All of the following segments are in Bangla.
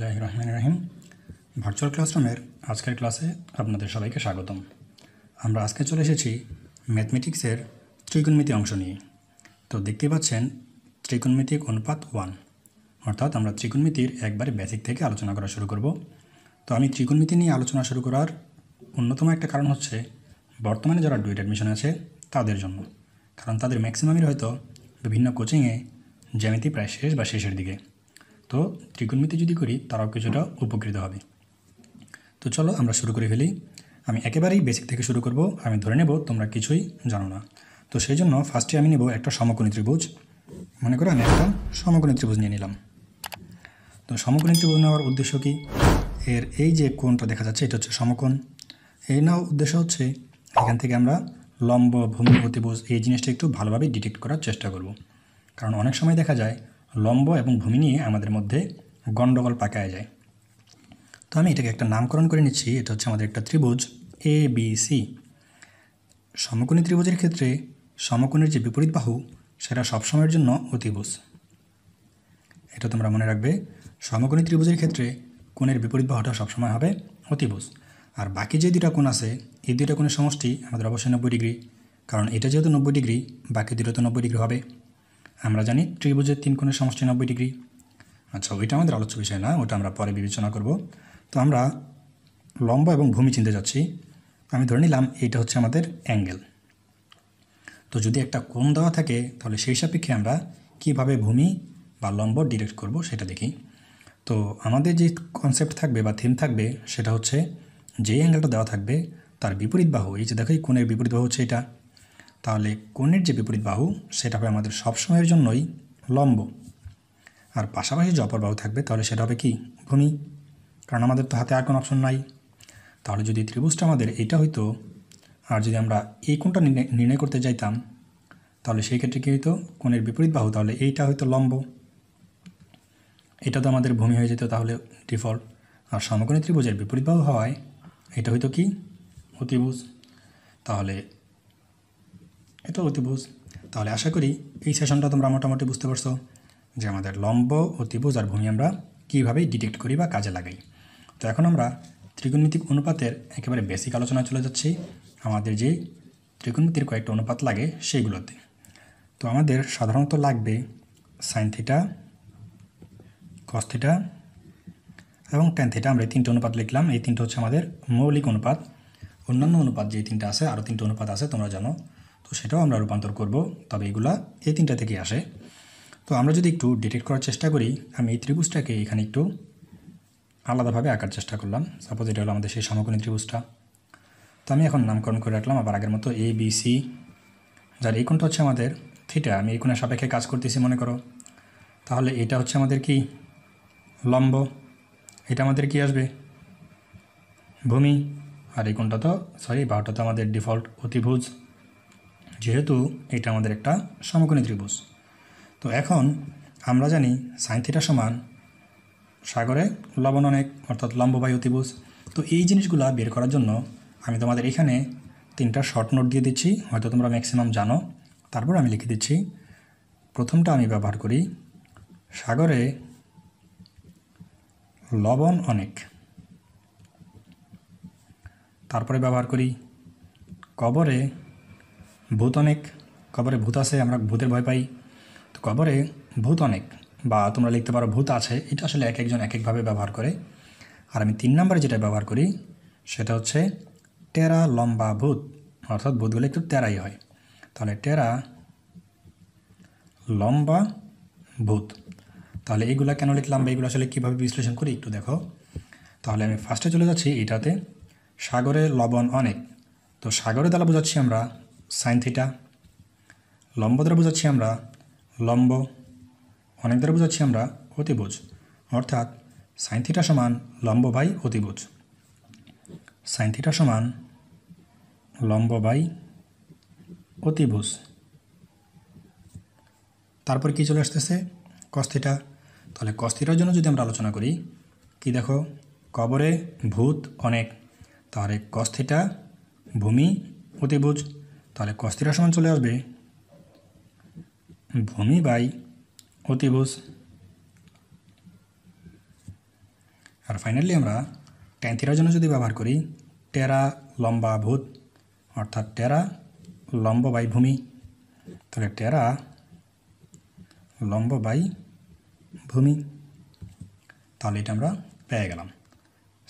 বিসমিল্লাহ রহমান রাহিম ভার্চুয়াল ক্লাসরুমের আজকের ক্লাসে আপনাদের সবাইকে স্বাগতম আমরা আজকে চলে এসেছি ম্যাথমেটিক্সের ত্রিকোণমিতি অংশ নিয়ে তো দেখতে পাচ্ছেন ত্রিকোণমিতিক অনুপাত ওয়ান অর্থাৎ আমরা ত্রিকোণমিতির একবারে বেসিক থেকে আলোচনা করা শুরু করব তো আমি ত্রিকোণমিতি নিয়ে আলোচনা শুরু করার অন্যতম একটা কারণ হচ্ছে বর্তমানে যারা ডুয়েট অ্যাডমিশন আছে তাদের জন্য কারণ তাদের ম্যাক্সিমামের হয়তো বিভিন্ন কোচিংয়ে জ্যামিতি প্রায় শেষ বা শেষের দিকে তো ত্রিকোণমিতি যদি করি তারাও কিছুটা উপকৃত হবে তো চলো আমরা শুরু করে ফেলি আমি একেবারেই বেসিক থেকে শুরু করব আমি ধরে নেব তোমরা কিছুই জানো না তো সেই জন্য ফার্স্টে আমি নেব একটা সমকোণী ত্রিভুজ মনে করো আমি একটা সমকোণী ত্রিভুজ নিয়ে নিলাম তো সমকোণী ত্রিভুজ নেওয়ার উদ্দেশ্য কি এর এই যে কোণটা দেখা যাচ্ছে এটা হচ্ছে সমকোণ এই নাও উদ্দেশ্য হচ্ছে এখান থেকে আমরা লম্ব ভূমি অতিবোজ এই জিনিসটা একটু ভালোভাবে ডিটেক্ট করার চেষ্টা করব কারণ অনেক সময় দেখা যায় লম্ব এবং ভূমি নিয়ে আমাদের মধ্যে গণ্ডগোল পাকায় যায় তো আমি এটাকে একটা নামকরণ করে নিচ্ছি এটা হচ্ছে আমাদের একটা ত্রিভুজ এ বি সি সমকোণী ত্রিভুজের ক্ষেত্রে সমকোণের যে বিপরীত বাহু সেটা সবসময়ের জন্য অতিভুজ এটা তোমরা মনে রাখবে সমকোণী ত্রিভুজের ক্ষেত্রে কোণের বিপরীত বাহুটা সবসময় হবে অতিভুজ আর বাকি যে দুটা কোণ আছে এই দুটা কোণের সমষ্টি আমাদের অবশ্যই নব্বই ডিগ্রি কারণ এটা যেহেতু নব্বই ডিগ্রি বাকি দুটো তো নব্বই ডিগ্রি হবে আমরা জানি ত্রিভুজের তিন কোণের সমষ্টি নব্বই ডিগ্রি আচ্ছা ওইটা আমাদের আলোচ্য বিষয় না ওটা আমরা পরে বিবেচনা করব তো আমরা লম্ব এবং ভূমি চিনতে যাচ্ছি আমি ধরে নিলাম এইটা হচ্ছে আমাদের অ্যাঙ্গেল তো যদি একটা কোণ দেওয়া থাকে তাহলে সেই সাপেক্ষে আমরা কিভাবে ভূমি বা লম্ব ডিরেক্ট করব সেটা দেখি তো আমাদের যে কনসেপ্ট থাকবে বা থিম থাকবে সেটা হচ্ছে যে অ্যাঙ্গেলটা দেওয়া থাকবে তার বিপরীত বাহু এই যে দেখো এই কোণের বিপরীত বাহু হচ্ছে এটা তাহলে কোণের যে বিপরীত বাহু সেটা হবে আমাদের সবসময়ের জন্যই লম্ব আর পাশাপাশি যে অপর বাহু থাকবে তাহলে সেটা হবে কি ভূমি কারণ আমাদের তো হাতে আর কোনো অপশন নাই তাহলে যদি ত্রিভুজটা আমাদের এটা হইতো আর যদি আমরা এই কোণটা নির্ণয় করতে যাইতাম তাহলে সেই ক্ষেত্রে কী হইতো কোণের বিপরীত বাহু তাহলে এইটা হয়তো লম্ব এটা তো আমাদের ভূমি হয়ে যেত তাহলে ডিফল্ট আর সমকোণী ত্রিভুজের বিপরীত বাহু হওয়ায় এটা হয়তো কি অতিভুজ তাহলে এটা অতিভুজ তাহলে আশা করি এই সেশনটা তোমরা মোটামুটি বুঝতে পারছো যে আমাদের লম্ব অতিভুজ আর ভূমি আমরা কীভাবে ডিটেক্ট করি বা কাজে লাগাই তো এখন আমরা ত্রিকোণমিতিক অনুপাতের একেবারে বেসিক আলোচনা চলে যাচ্ছি আমাদের যে ত্রিকোণমিতির কয়েকটা অনুপাত লাগে সেইগুলোতে তো আমাদের সাধারণত লাগবে সাইন থিটা কস থিটা এবং টেন থিটা আমরা এই তিনটে অনুপাত লিখলাম এই তিনটে হচ্ছে আমাদের মৌলিক অনুপাত অন্যান্য অনুপাত যে তিনটা আছে আরও তিনটে অনুপাত আছে তোমরা জানো তো সেটাও আমরা রূপান্তর করব তবে এগুলা এই তিনটা থেকে আসে তো আমরা যদি একটু ডিটেক্ট করার চেষ্টা করি আমি এই ত্রিভুজটাকে এখানে একটু আলাদাভাবে আঁকার চেষ্টা করলাম সাপোজ এটা হলো আমাদের সেই সমকোণী ত্রিভুজটা তো আমি এখন নামকরণ করে রাখলাম আবার আগের মতো এ বি সি যার এই কোণটা হচ্ছে আমাদের থিটা আমি এই কোণের সাপেক্ষে কাজ করতেছি মনে করো তাহলে এটা হচ্ছে আমাদের কি লম্ব এটা আমাদের কি আসবে ভূমি আর এই কোণটা তো সরি বাহটা তো আমাদের ডিফল্ট অতিভুজ যেহেতু এটা আমাদের একটা সমকোণী ত্রিভুজ তো এখন আমরা জানি সাইন থিটা সমান সাগরে লবণ অনেক অর্থাৎ লম্ববায়ু ত্রিভুজ তো এই জিনিসগুলো বের করার জন্য আমি তোমাদের এখানে তিনটা শর্ট নোট দিয়ে দিচ্ছি হয়তো তোমরা ম্যাক্সিমাম জানো তারপর আমি লিখে দিচ্ছি প্রথমটা আমি ব্যবহার করি সাগরে লবণ অনেক তারপরে ব্যবহার করি কবরে ভূত অনেক কবরে ভূত আছে আমরা ভূতের ভয় পাই তো কবরে ভূত অনেক বা তোমরা লিখতে পারো ভূত আছে এটা আসলে এক একজন এক একভাবে ব্যবহার করে আর আমি তিন নম্বরে যেটা ব্যবহার করি সেটা হচ্ছে টেরা লম্বা ভূত অর্থাৎ ভূতগুলো একটু টেরাই হয় তাহলে টেরা লম্বা ভূত তাহলে এইগুলো কেন লিখলাম বা এইগুলো আসলে কীভাবে বিশ্লেষণ করি একটু দেখো তাহলে আমি ফার্স্টে চলে যাচ্ছি এটাতে সাগরে লবণ অনেক তো সাগরে দ্বারা বোঝাচ্ছি আমরা সাইন থিটা লম্ব দ্বারা বোঝাচ্ছি আমরা লম্ব অনেক দ্বারা বোঝাচ্ছি আমরা অতিভুজ অর্থাৎ সাইন থিটা সমান লম্ব বাই অতিভুজ সাইন থিটা সমান লম্ব বাই অতিভুজ তারপর কি চলে আসতেছে কস্থিটা তাহলে কস্থিটার জন্য যদি আমরা আলোচনা করি কি দেখো কবরে ভূত অনেক তাহলে কস্থিটা ভূমি অতিভুজ তাহলে কস্তিরা সমান চলে আসবে ভূমি বাই অতিভুজ আর ফাইনালি আমরা ট্যান্থিরার জন্য যদি ব্যবহার করি টেরা লম্বা ভূত অর্থাৎ টেরা লম্ব বাই ভূমি তাহলে টেরা লম্ব বাই ভূমি তাহলে এটা আমরা পেয়ে গেলাম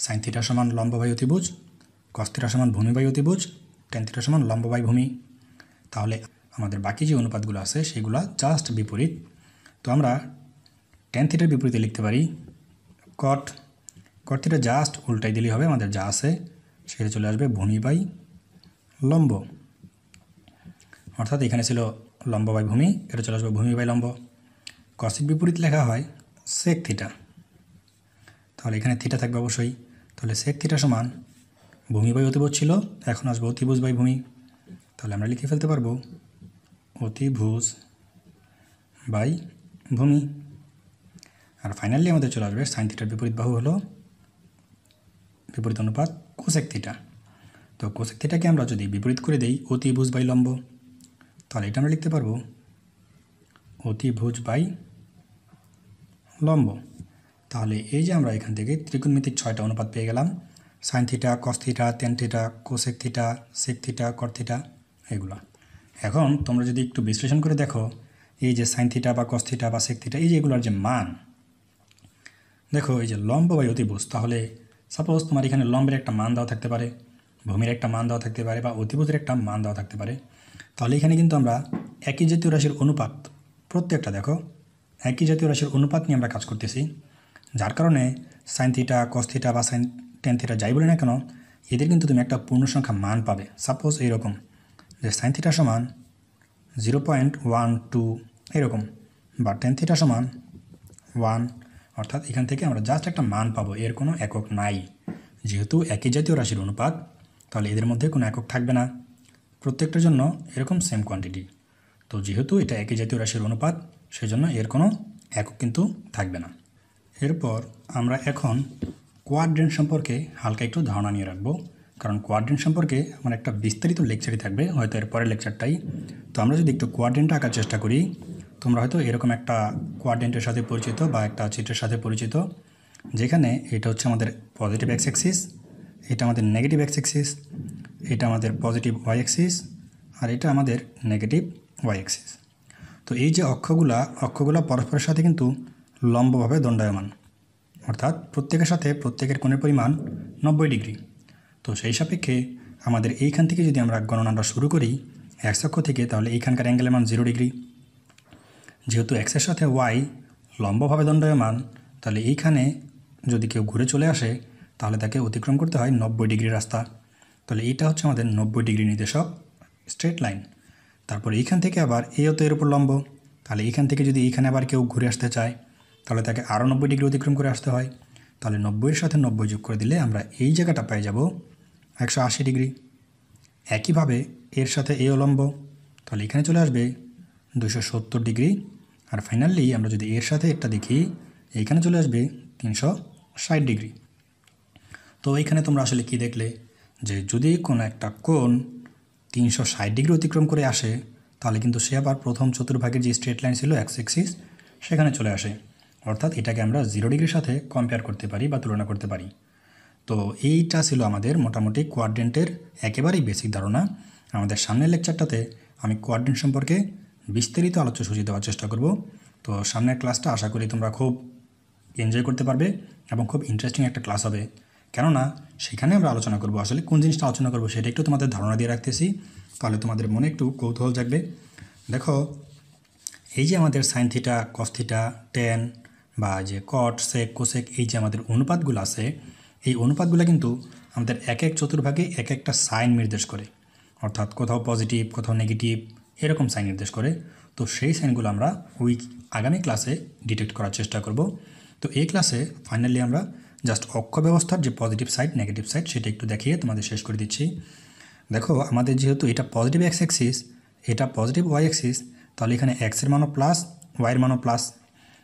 সাইন্থিটা সমান লম্ব বাই অতিভুজ কস্তিটা সমান ভূমি বাই অতিভুজ টেন থিটার সমান লম্ব বাই ভূমি তাহলে আমাদের বাকি যে অনুপাতগুলো আছে সেগুলো জাস্ট বিপরীত তো আমরা টেন থিটার বিপরীতে লিখতে পারি কট কট থিটা জাস্ট উল্টাই দিলেই হবে আমাদের যা আছে সেটা চলে আসবে ভূমি বাই লম্ব অর্থাৎ এখানে ছিল লম্ব বাই ভূমি এটা চলে আসবে ভূমি বাই লম্ব কসিক বিপরীত লেখা হয় সেক থিটা তাহলে এখানে থিটা থাকবে অবশ্যই তাহলে সেক থিটা সমান ভূমি বাই অতিভুজ ছিল এখন আসবো অতিভুজ বাই ভূমি তাহলে আমরা লিখে ফেলতে পারবো অতিভুজ বাই ভূমি আর ফাইনালি আমাদের চলে আসবে সাইন থিটার বিপরীত বাহু হলো বিপরীত অনুপাত কোশেক থিটা তো কোশেক থিটাকে আমরা যদি বিপরীত করে দেই অতিভুজ বাই লম্ব তাহলে এটা আমরা লিখতে পারবো অতিভুজ বাই লম্ব তাহলে এই যে আমরা এখান থেকে ত্রিকোণমিতিক ছয়টা অনুপাত পেয়ে গেলাম sine theta cos theta tan theta cosec theta sec theta cot theta এগুলো এখন তোমরা যদি একটু বিশ্লেষণ করে দেখো এই যে সাইন থিটা বা কস থিটা বা সেক থিটা এই যে এগুলোর যে মান দেখো এই যে লম্ব বা অতিভুজ তাহলে সাপোজ তোমার এখানে লম্বের একটা মান দেওয়া থাকতে পারে ভূমির একটা মান দেওয়া থাকতে পারে বা অতিভুজের একটা মান দেওয়া থাকতে পারে তাহলে এখানে কিন্তু আমরা একই জাতীয় রাশির অনুপাত প্রত্যেকটা দেখো একই জাতীয় রাশির অনুপাত নিয়ে আমরা কাজ করতেছি যার কারণে সাইন থিটা কস থিটা বা সাইন টেন থিটা যাই বলি না কেন এদের কিন্তু তুমি একটা পূর্ণসংখ্যা মান পাবে সাপোজ এইরকম যে সাইন থিটা সমান জিরো পয়েন্ট ওয়ান টু এরকম বা টেন থিটা সমান ওয়ান অর্থাৎ এখান থেকে আমরা জাস্ট একটা মান পাবো এর কোনো একক নাই যেহেতু একই জাতীয় রাশির অনুপাত তাহলে এদের মধ্যে কোনো একক থাকবে না প্রত্যেকটার জন্য এরকম সেম কোয়ান্টিটি তো যেহেতু এটা একই জাতীয় রাশির অনুপাত সেজন্য এর কোনো একক কিন্তু থাকবে না এরপর আমরা এখন কোয়াড্রেন্ট সম্পর্কে হালকা একটু ধারণা নিয়ে রাখবো কারণ কোয়াড্রেন্ট সম্পর্কে আমার একটা বিস্তারিত লেকচারই থাকবে হয়তো এর পরের লেকচারটাই তো আমরা যদি একটু কোয়াড্রেন্ট আঁকার চেষ্টা করি তোমরা হয়তো এরকম একটা কোয়াড্রেন্টের সাথে পরিচিত বা একটা চিত্রের সাথে পরিচিত যেখানে এটা হচ্ছে আমাদের পজিটিভ এক্স অ্যাক্সিস এটা আমাদের নেগেটিভ এক্স অ্যাক্সিস এটা আমাদের পজিটিভ ওয়াই অ্যাক্সিস আর এটা আমাদের নেগেটিভ ওয়াই অ্যাক্সিস তো এই যে অক্ষগুলা অক্ষগুলা পরস্পরের সাথে কিন্তু লম্বভাবে দণ্ডায়মান অর্থাৎ প্রত্যেকের সাথে প্রত্যেকের কোণের পরিমাণ নব্বই ডিগ্রি তো সেই সাপেক্ষে আমাদের এইখান থেকে যদি আমরা গণনাটা শুরু করি এক্স অক্ষ থেকে তাহলে এইখানকার অ্যাঙ্গেলের মান জিরো ডিগ্রি যেহেতু এক্সের সাথে ওয়াই লম্বভাবে দণ্ডায়মান তাহলে এইখানে যদি কেউ ঘুরে চলে আসে তাহলে তাকে অতিক্রম করতে হয় নব্বই ডিগ্রি রাস্তা তাহলে এইটা হচ্ছে আমাদের নব্বই ডিগ্রি নির্দেশক স্ট্রেট লাইন তারপর এইখান থেকে আবার এও তো এর উপর লম্ব তাহলে এইখান থেকে যদি এইখানে আবার কেউ ঘুরে আসতে চায় তাহলে তাকে আরও নব্বই ডিগ্রি অতিক্রম করে আসতে হয় তাহলে নব্বইয়ের সাথে নব্বই যোগ করে দিলে আমরা এই জায়গাটা পেয়ে যাব একশো আশি ডিগ্রি একইভাবে এর সাথে এ অলম্ব তাহলে এখানে চলে আসবে দুশো সত্তর ডিগ্রি আর ফাইনালি আমরা যদি এর সাথে একটা দেখি এইখানে চলে আসবে তিনশো ষাট ডিগ্রি তো এইখানে তোমরা আসলে কি দেখলে যে যদি কোনো একটা কোণ তিনশো ষাট ডিগ্রি অতিক্রম করে আসে তাহলে কিন্তু সে আবার প্রথম চতুর্ভাগের যে স্ট্রেট লাইন ছিল এক্স এক্সিস সেখানে চলে আসে অর্থাৎ এটাকে আমরা জিরো ডিগ্রির সাথে কম্পেয়ার করতে পারি বা তুলনা করতে পারি তো এইটা ছিল আমাদের মোটামুটি কোয়াড্রেন্টের একেবারেই বেসিক ধারণা আমাদের সামনের লেকচারটাতে আমি কোয়াড্রেন্ট সম্পর্কে বিস্তারিত আলোচ্য সূচি দেওয়ার চেষ্টা করব তো সামনের ক্লাসটা আশা করি তোমরা খুব এনজয় করতে পারবে এবং খুব ইন্টারেস্টিং একটা ক্লাস হবে কেননা সেখানে আমরা আলোচনা করব আসলে কোন জিনিসটা আলোচনা করব সেটা একটু তোমাদের ধারণা দিয়ে রাখতেছি তাহলে তোমাদের মনে একটু কৌতূহল জাগবে দেখো এই যে আমাদের sine theta cos theta tan বা যে কট সেক কোসেক এই যে আমাদের অনুপাতগুলো আছে এই অনুপাতগুলো কিন্তু আমাদের এক এক চতুর্ভাগে এক একটা সাইন নির্দেশ করে অর্থাৎ কোথাও পজিটিভ কোথাও নেগেটিভ এরকম সাইন নির্দেশ করে তো সেই সাইনগুলো আমরা ওই আগামী ক্লাসে ডিটেক্ট করার চেষ্টা করব তো এই ক্লাসে ফাইনালি আমরা জাস্ট অক্ষ ব্যবস্থার যে পজিটিভ সাইড নেগেটিভ সাইড সেটা একটু দেখিয়ে তোমাদের শেষ করে দিচ্ছি দেখো আমাদের যেহেতু এটা পজিটিভ এক্স অ্যাক্সিস এটা পজিটিভ ওয়াই অ্যাক্সিস তাহলে এখানে এক্সের মানও প্লাস ওয়াইয়ের মানও প্লাস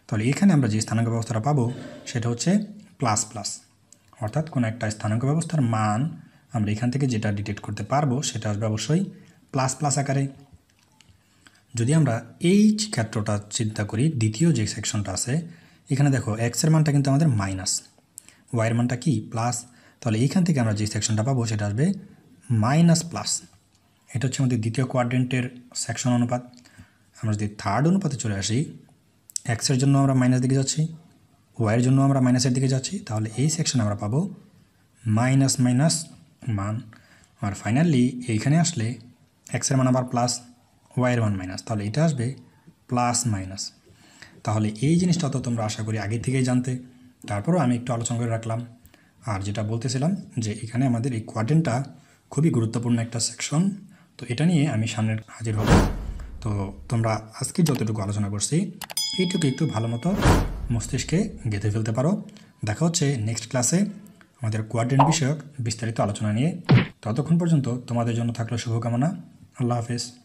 তাহলে এখানে আমরা যে স্থানাঙ্ক ব্যবস্থাটা পাবো সেটা হচ্ছে প্লাস প্লাস অর্থাৎ কোনো একটা স্থানাঙ্ক ব্যবস্থার মান আমরা এখান থেকে যেটা ডিটেক্ট করতে পারবো সেটা আসবে অবশ্যই প্লাস প্লাস আকারে যদি আমরা এই ক্ষেত্রটা চিন্তা করি দ্বিতীয় যে সেকশনটা আছে এখানে দেখো এক্সের মানটা কিন্তু আমাদের মাইনাস ওয়াইয়ের মানটা কি প্লাস তাহলে এইখান থেকে আমরা যে সেকশনটা পাবো সেটা আসবে মাইনাস প্লাস এটা হচ্ছে আমাদের দ্বিতীয় কোয়াড্রেন্টের সেকশন অনুপাত আমরা যদি থার্ড অনুপাতে চলে আসি এক্সের জন্য আমরা মাইনাস দিকে যাচ্ছি ওয়াইয়ের জন্য আমরা মাইনাসের দিকে যাচ্ছি তাহলে এই সেকশন আমরা পাবো মাইনাস মাইনাস মান আর ফাইনালি এইখানে আসলে এক্সের মান আবার প্লাস ওয়াইয়ের মান মাইনাস তাহলে এটা আসবে প্লাস মাইনাস তাহলে এই জিনিসটা তো তোমরা আশা করি আগে থেকেই জানতে তারপরও আমি একটু আলোচনা করে রাখলাম আর যেটা বলতেছিলাম যে এখানে আমাদের এই কোয়াড্রেন্টটা খুবই গুরুত্বপূর্ণ একটা সেকশন তো এটা নিয়ে আমি সামনে হাজির হব তো তোমরা আজকে যতটুকু আলোচনা করছি এইটুকু একটু ভালো মতো মস্তিষ্কে গেঁথে ফেলতে পারো দেখা হচ্ছে নেক্সট ক্লাসে আমাদের কোয়াড্রেন্ট বিষয়ক বিস্তারিত আলোচনা নিয়ে ততক্ষণ পর্যন্ত তোমাদের জন্য থাকলো শুভকামনা আল্লাহ হাফেজ